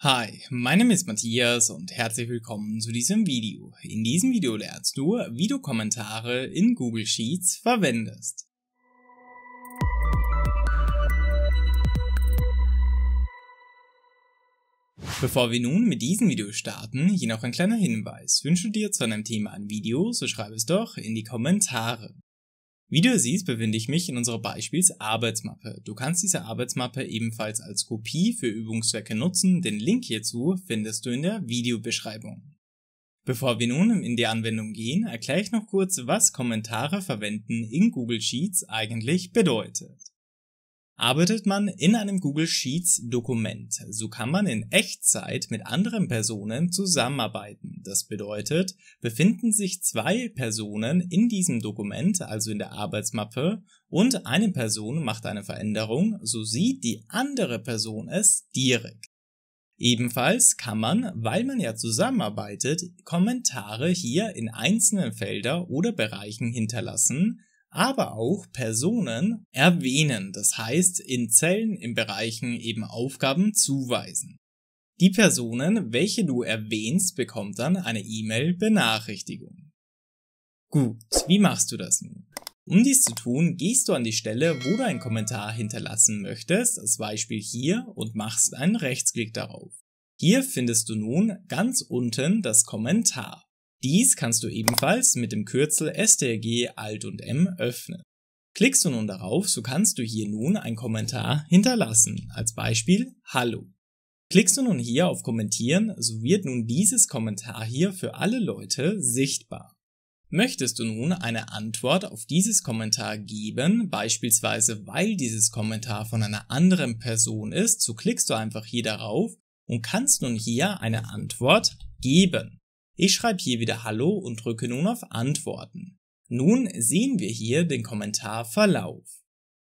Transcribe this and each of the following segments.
Hi, mein Name ist Matthias und herzlich willkommen zu diesem Video. In diesem Video lernst du, wie du Kommentare in Google Sheets verwendest. Bevor wir nun mit diesem Video starten, hier noch ein kleiner Hinweis. Wünschst du dir zu einem Thema ein Video, so schreib es doch in die Kommentare. Wie du siehst, befinde ich mich in unserer Beispielsarbeitsmappe. Du kannst diese Arbeitsmappe ebenfalls als Kopie für Übungszwecke nutzen. Den Link hierzu findest du in der Videobeschreibung. Bevor wir nun in die Anwendung gehen, erkläre ich noch kurz, was Kommentare verwenden in Google Sheets eigentlich bedeutet arbeitet man in einem Google Sheets Dokument. So kann man in Echtzeit mit anderen Personen zusammenarbeiten. Das bedeutet, befinden sich zwei Personen in diesem Dokument, also in der Arbeitsmappe, und eine Person macht eine Veränderung, so sieht die andere Person es direkt. Ebenfalls kann man, weil man ja zusammenarbeitet, Kommentare hier in einzelnen Felder oder Bereichen hinterlassen, aber auch Personen erwähnen, das heißt in Zellen, in Bereichen eben Aufgaben zuweisen. Die Personen, welche du erwähnst, bekommt dann eine E-Mail-Benachrichtigung. Gut, wie machst du das nun? Um dies zu tun, gehst du an die Stelle, wo du einen Kommentar hinterlassen möchtest, als Beispiel hier, und machst einen Rechtsklick darauf. Hier findest du nun ganz unten das Kommentar. Dies kannst du ebenfalls mit dem Kürzel STRG Alt und M öffnen. Klickst du nun darauf, so kannst du hier nun einen Kommentar hinterlassen, als Beispiel Hallo. Klickst du nun hier auf Kommentieren, so wird nun dieses Kommentar hier für alle Leute sichtbar. Möchtest du nun eine Antwort auf dieses Kommentar geben, beispielsweise weil dieses Kommentar von einer anderen Person ist, so klickst du einfach hier darauf und kannst nun hier eine Antwort geben. Ich schreibe hier wieder Hallo und drücke nun auf Antworten. Nun sehen wir hier den Kommentarverlauf.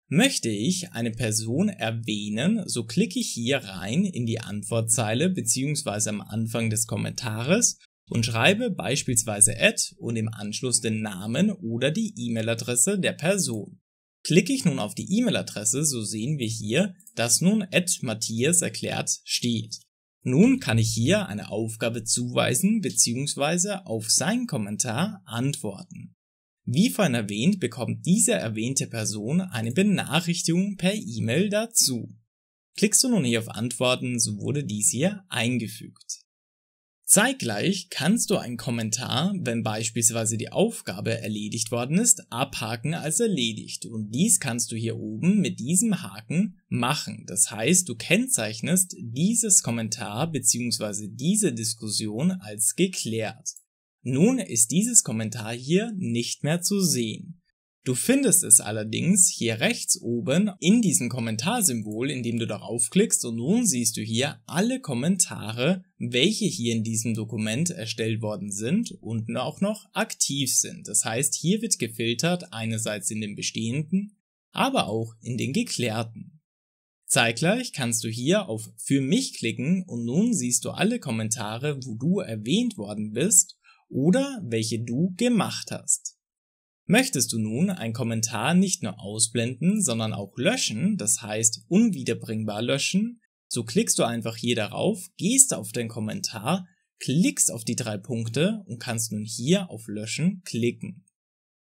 Möchte ich eine Person erwähnen, so klicke ich hier rein in die Antwortzeile bzw. am Anfang des Kommentares und schreibe beispielsweise Ad und im Anschluss den Namen oder die E-Mail-Adresse der Person. Klicke ich nun auf die E-Mail-Adresse, so sehen wir hier, dass nun Ad Matthias erklärt steht. Nun kann ich hier eine Aufgabe zuweisen bzw. auf seinen Kommentar antworten. Wie vorhin erwähnt, bekommt diese erwähnte Person eine Benachrichtigung per E-Mail dazu. Klickst du nun hier auf Antworten, so wurde dies hier eingefügt. Zeitgleich kannst du einen Kommentar, wenn beispielsweise die Aufgabe erledigt worden ist, abhaken als erledigt und dies kannst du hier oben mit diesem Haken machen. Das heißt, du kennzeichnest dieses Kommentar bzw. diese Diskussion als geklärt. Nun ist dieses Kommentar hier nicht mehr zu sehen. Du findest es allerdings hier rechts oben in diesem Kommentarsymbol, indem du darauf klickst und nun siehst du hier alle Kommentare, welche hier in diesem Dokument erstellt worden sind und auch noch aktiv sind. Das heißt, hier wird gefiltert einerseits in den bestehenden, aber auch in den geklärten. Zeitgleich kannst du hier auf Für mich klicken und nun siehst du alle Kommentare, wo du erwähnt worden bist oder welche du gemacht hast. Möchtest du nun einen Kommentar nicht nur ausblenden, sondern auch löschen, das heißt unwiederbringbar löschen, so klickst du einfach hier darauf, gehst auf den Kommentar, klickst auf die drei Punkte und kannst nun hier auf Löschen klicken.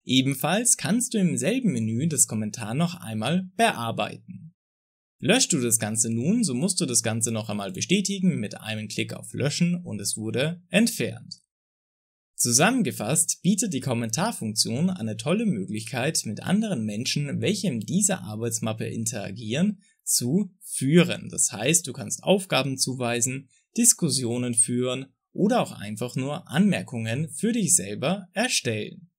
Ebenfalls kannst du im selben Menü das Kommentar noch einmal bearbeiten. Löschst du das Ganze nun, so musst du das Ganze noch einmal bestätigen mit einem Klick auf Löschen und es wurde entfernt. Zusammengefasst bietet die Kommentarfunktion eine tolle Möglichkeit, mit anderen Menschen, welche in dieser Arbeitsmappe interagieren, zu führen. Das heißt, du kannst Aufgaben zuweisen, Diskussionen führen oder auch einfach nur Anmerkungen für dich selber erstellen.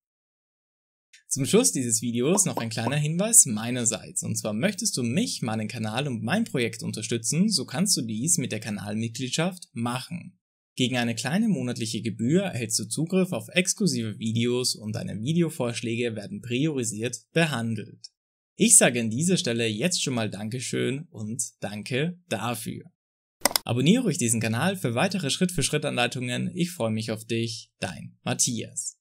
Zum Schluss dieses Videos noch ein kleiner Hinweis meinerseits. Und zwar möchtest du mich, meinen Kanal und mein Projekt unterstützen, so kannst du dies mit der Kanalmitgliedschaft machen. Gegen eine kleine monatliche Gebühr erhältst du Zugriff auf exklusive Videos und deine Videovorschläge werden priorisiert behandelt. Ich sage an dieser Stelle jetzt schon mal Dankeschön und danke dafür. Abonniere euch diesen Kanal für weitere Schritt-für-Schritt-Anleitungen. Ich freue mich auf dich, dein Matthias.